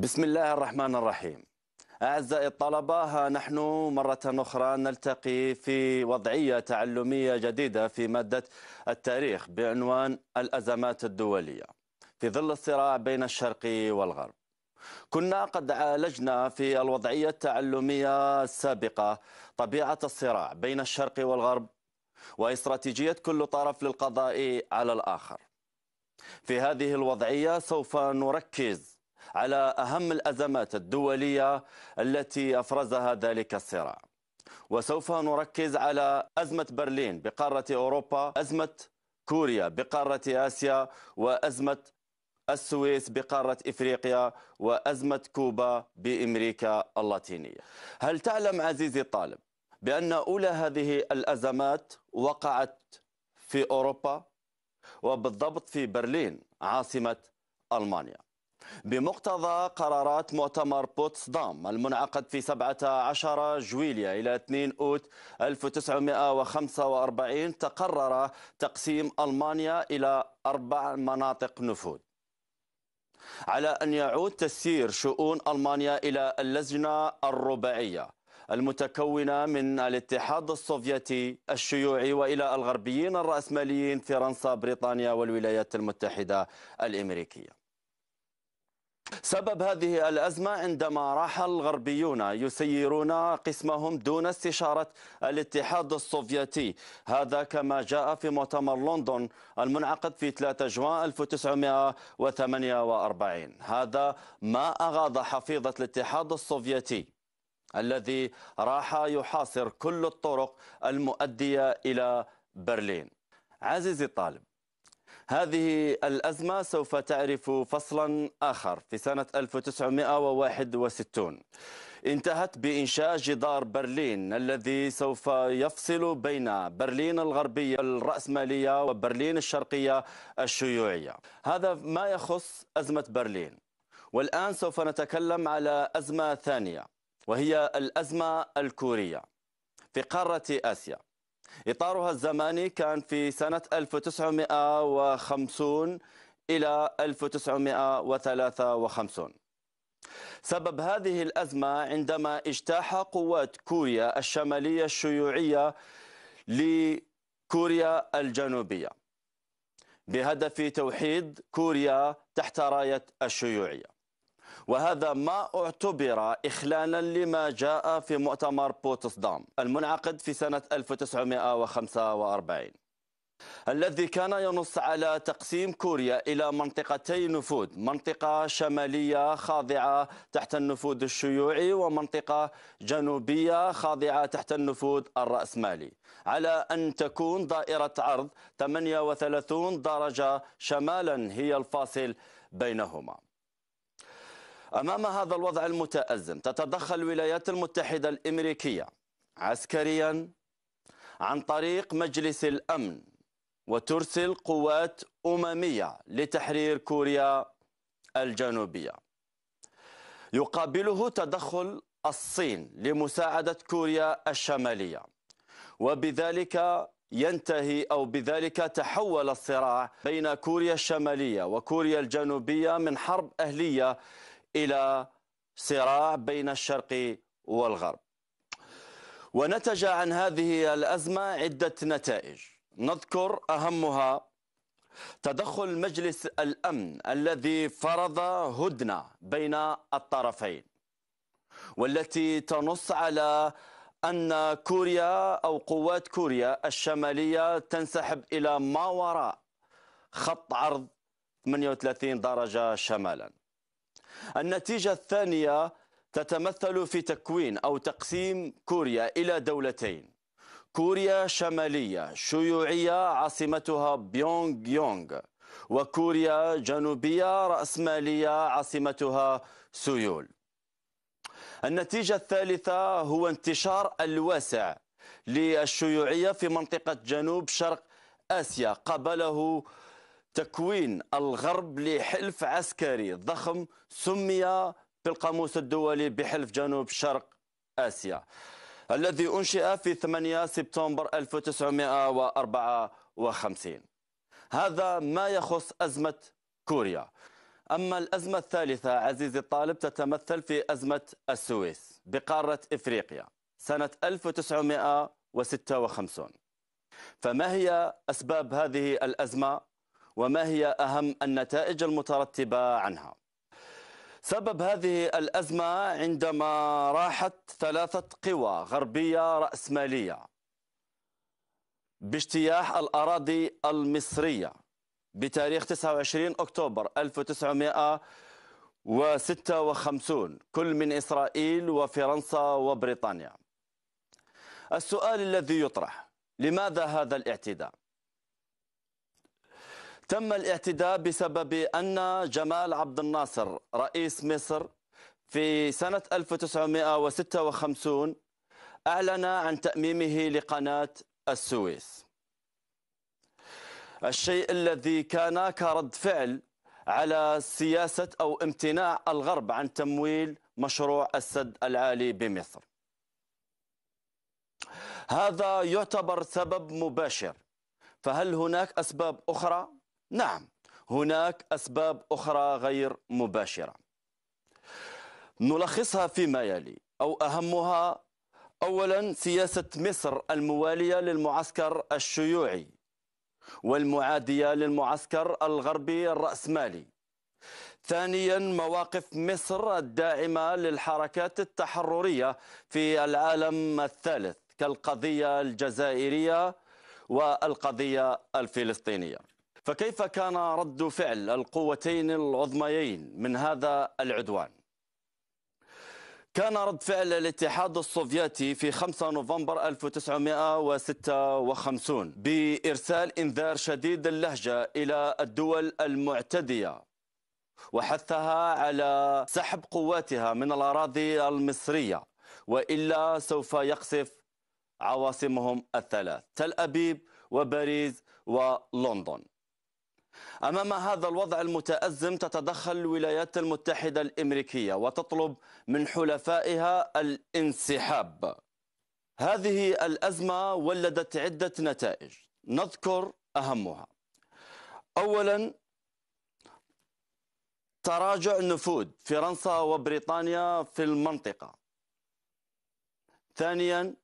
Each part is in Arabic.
بسم الله الرحمن الرحيم أعزائي الطلبة ها نحن مرة أخرى نلتقي في وضعية تعلمية جديدة في مادة التاريخ بعنوان الأزمات الدولية في ظل الصراع بين الشرق والغرب كنا قد عالجنا في الوضعية التعلمية السابقة طبيعة الصراع بين الشرق والغرب واستراتيجية كل طرف للقضاء على الآخر في هذه الوضعية سوف نركز على أهم الأزمات الدولية التي أفرزها ذلك الصراع وسوف نركز على أزمة برلين بقارة أوروبا أزمة كوريا بقارة آسيا وأزمة السويس بقارة إفريقيا وأزمة كوبا بأمريكا اللاتينية هل تعلم عزيزي الطالب بأن أولى هذه الأزمات وقعت في أوروبا وبالضبط في برلين عاصمة ألمانيا بمقتضى قرارات مؤتمر بوتسدام المنعقد في 17 جويليا إلى 2 أوت 1945 تقرر تقسيم ألمانيا إلى أربع مناطق نفوذ على أن يعود تسيير شؤون ألمانيا إلى اللجنة الرباعية المتكونة من الاتحاد السوفيتي الشيوعي وإلى الغربيين الرأسماليين فرنسا بريطانيا والولايات المتحدة الأمريكية سبب هذه الأزمة عندما راح الغربيون يسيرون قسمهم دون استشارة الاتحاد السوفيتي هذا كما جاء في مؤتمر لندن المنعقد في 3 جوان 1948 هذا ما أغاض حفيظة الاتحاد السوفيتي الذي راح يحاصر كل الطرق المؤدية إلى برلين عزيزي الطالب هذه الأزمة سوف تعرف فصلا آخر في سنة 1961 انتهت بإنشاء جدار برلين الذي سوف يفصل بين برلين الغربية الرأسمالية وبرلين الشرقية الشيوعية هذا ما يخص أزمة برلين والآن سوف نتكلم على أزمة ثانية وهي الأزمة الكورية في قارة آسيا إطارها الزماني كان في سنة 1950 إلى 1953 سبب هذه الأزمة عندما اجتاح قوات كوريا الشمالية الشيوعية لكوريا الجنوبية بهدف توحيد كوريا تحت راية الشيوعية وهذا ما اعتبر إخلالا لما جاء في مؤتمر بوتسدام المنعقد في سنة 1945 الذي كان ينص على تقسيم كوريا إلى منطقتي نفوذ منطقة شمالية خاضعة تحت النفوذ الشيوعي ومنطقة جنوبية خاضعة تحت النفوذ الرأسمالي على أن تكون دائرة عرض 38 درجة شمالا هي الفاصل بينهما أمام هذا الوضع المتأزم تتدخل الولايات المتحدة الأمريكية عسكريا عن طريق مجلس الأمن وترسل قوات أممية لتحرير كوريا الجنوبية يقابله تدخل الصين لمساعدة كوريا الشمالية وبذلك ينتهي أو بذلك تحول الصراع بين كوريا الشمالية وكوريا الجنوبية من حرب أهلية إلى صراع بين الشرق والغرب ونتج عن هذه الأزمة عدة نتائج نذكر أهمها تدخل مجلس الأمن الذي فرض هدنة بين الطرفين والتي تنص على أن كوريا أو قوات كوريا الشمالية تنسحب إلى ما وراء خط عرض 38 درجة شمالا النتيجة الثانية تتمثل في تكوين أو تقسيم كوريا إلى دولتين كوريا شمالية شيوعية عاصمتها بيونغ يونغ وكوريا جنوبية رأسمالية عاصمتها سيول النتيجة الثالثة هو انتشار الواسع للشيوعية في منطقة جنوب شرق آسيا قبله تكوين الغرب لحلف عسكري ضخم سمي بالقاموس الدولي بحلف جنوب شرق آسيا الذي أنشئ في 8 سبتمبر 1954 هذا ما يخص أزمة كوريا أما الأزمة الثالثة عزيزي الطالب تتمثل في أزمة السويس بقارة إفريقيا سنة 1956 فما هي أسباب هذه الأزمة؟ وما هي أهم النتائج المترتبة عنها سبب هذه الأزمة عندما راحت ثلاثة قوى غربية رأسمالية باجتياح الأراضي المصرية بتاريخ 29 أكتوبر 1956 كل من إسرائيل وفرنسا وبريطانيا السؤال الذي يطرح لماذا هذا الاعتداء؟ تم الاعتداء بسبب أن جمال عبد الناصر رئيس مصر في سنة 1956 أعلن عن تأميمه لقناة السويس الشيء الذي كان كرد فعل على سياسة أو امتناع الغرب عن تمويل مشروع السد العالي بمصر هذا يعتبر سبب مباشر فهل هناك أسباب أخرى نعم هناك أسباب أخرى غير مباشرة نلخصها فيما يلي أو أهمها أولا سياسة مصر الموالية للمعسكر الشيوعي والمعادية للمعسكر الغربي الرأسمالي ثانيا مواقف مصر الداعمة للحركات التحررية في العالم الثالث كالقضية الجزائرية والقضية الفلسطينية فكيف كان رد فعل القوتين العظميين من هذا العدوان؟ كان رد فعل الاتحاد السوفيتي في 5 نوفمبر 1956 بإرسال إنذار شديد اللهجة إلى الدول المعتدية وحثها على سحب قواتها من الأراضي المصرية وإلا سوف يقصف عواصمهم الثلاث تل أبيب وباريس ولندن أمام هذا الوضع المتأزم تتدخل الولايات المتحدة الأمريكية وتطلب من حلفائها الانسحاب هذه الأزمة ولدت عدة نتائج نذكر أهمها أولا تراجع نفوذ فرنسا وبريطانيا في المنطقة ثانيا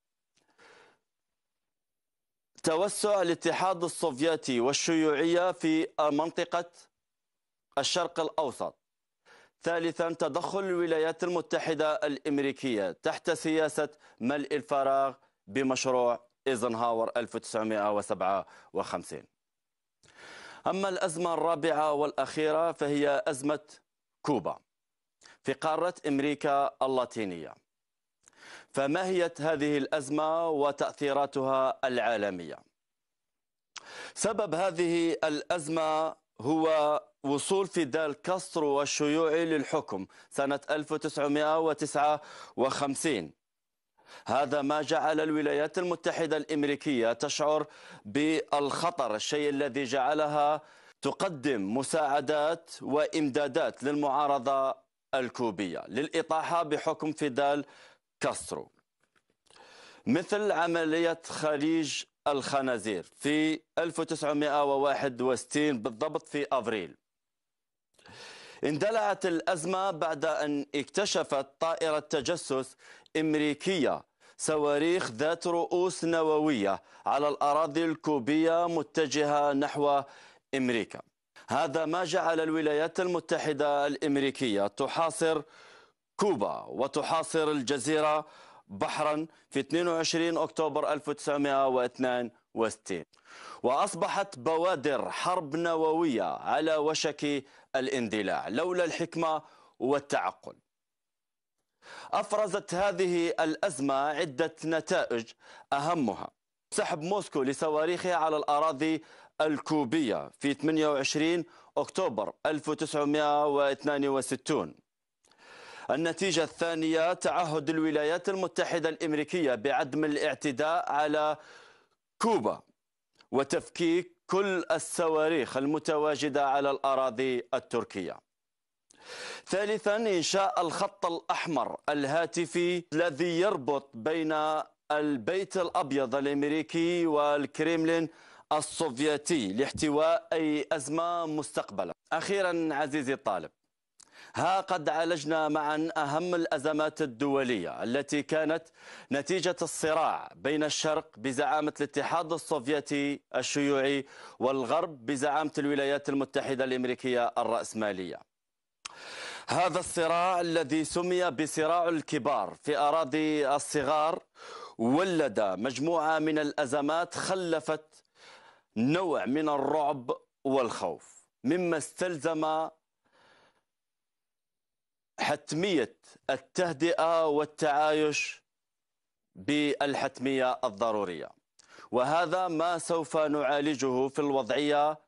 توسع الاتحاد السوفيتي والشيوعية في منطقة الشرق الأوسط ثالثا تدخل الولايات المتحدة الأمريكية تحت سياسة ملء الفراغ بمشروع إيزنهاور 1957 أما الأزمة الرابعة والأخيرة فهي أزمة كوبا في قارة أمريكا اللاتينية فما هي هذه الأزمة وتأثيراتها العالمية؟ سبب هذه الأزمة هو وصول فيدال كاسترو والشيوعي للحكم سنة 1959 هذا ما جعل الولايات المتحدة الأمريكية تشعر بالخطر الشيء الذي جعلها تقدم مساعدات وإمدادات للمعارضة الكوبية للإطاحة بحكم فيدال كاسترو مثل عملية خليج الخنازير في 1961 بالضبط في أفريل اندلعت الأزمة بعد أن اكتشفت طائرة تجسس أمريكية صواريخ ذات رؤوس نووية على الأراضي الكوبية متجهة نحو أمريكا هذا ما جعل الولايات المتحدة الأمريكية تحاصر كوبا وتحاصر الجزيرة بحرا في 22 أكتوبر 1962 وأصبحت بوادر حرب نووية على وشك الاندلاع لولا الحكمة والتعقل أفرزت هذه الأزمة عدة نتائج أهمها سحب موسكو لصواريخها على الأراضي الكوبية في 28 أكتوبر 1962 النتيجة الثانية تعهد الولايات المتحدة الأمريكية بعدم الاعتداء على كوبا وتفكيك كل الصواريخ المتواجدة على الأراضي التركية ثالثا إنشاء الخط الأحمر الهاتفي الذي يربط بين البيت الأبيض الأمريكي والكريملين السوفيتي لاحتواء أي أزمة مستقبلا أخيرا عزيزي الطالب ها قد عالجنا معا أهم الأزمات الدولية التي كانت نتيجة الصراع بين الشرق بزعامة الاتحاد السوفيتي الشيوعي والغرب بزعامة الولايات المتحدة الأمريكية الرأسمالية هذا الصراع الذي سمي بصراع الكبار في أراضي الصغار ولد مجموعة من الأزمات خلفت نوع من الرعب والخوف مما استلزم حتمية التهدئة والتعايش بالحتمية الضرورية وهذا ما سوف نعالجه في الوضعية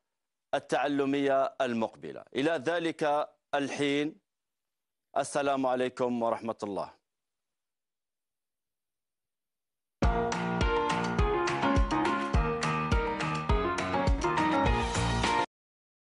التعلمية المقبلة إلى ذلك الحين السلام عليكم ورحمة الله